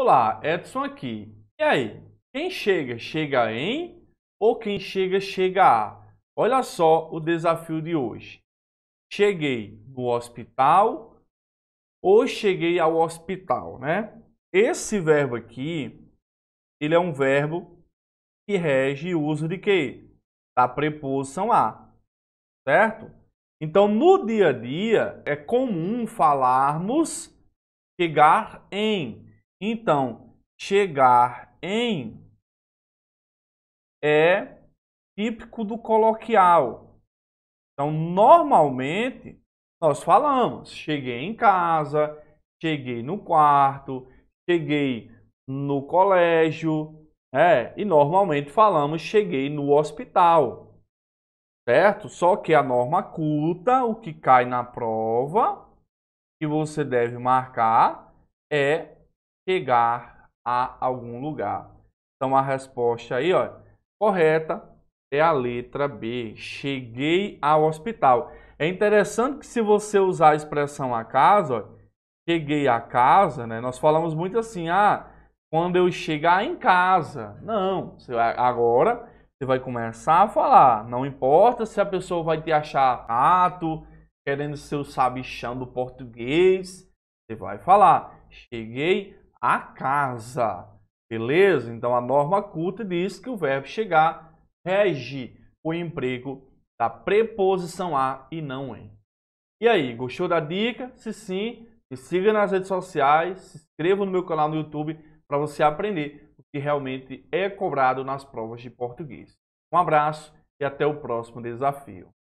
Olá, Edson aqui. E aí, quem chega, chega em ou quem chega, chega a? Olha só o desafio de hoje. Cheguei no hospital ou cheguei ao hospital, né? Esse verbo aqui, ele é um verbo que rege o uso de quê? Da preposição a, certo? Então, no dia a dia, é comum falarmos chegar em, então, chegar em é típico do coloquial. Então, normalmente, nós falamos: cheguei em casa, cheguei no quarto, cheguei no colégio, é, e normalmente falamos: cheguei no hospital. Certo? Só que a norma culta, o que cai na prova, que você deve marcar é chegar a algum lugar. Então a resposta aí, ó, correta é a letra B. Cheguei ao hospital. É interessante que se você usar a expressão a casa, ó, cheguei a casa, né? Nós falamos muito assim, ah, quando eu chegar em casa. Não, vai, agora você vai começar a falar. Não importa se a pessoa vai te achar ato, querendo ser o sabichão do português, você vai falar. Cheguei a casa. Beleza? Então a norma culta diz que o verbo chegar rege o emprego da preposição a e não em. E aí, gostou da dica? Se sim, me siga nas redes sociais, se inscreva no meu canal no YouTube para você aprender o que realmente é cobrado nas provas de português. Um abraço e até o próximo desafio.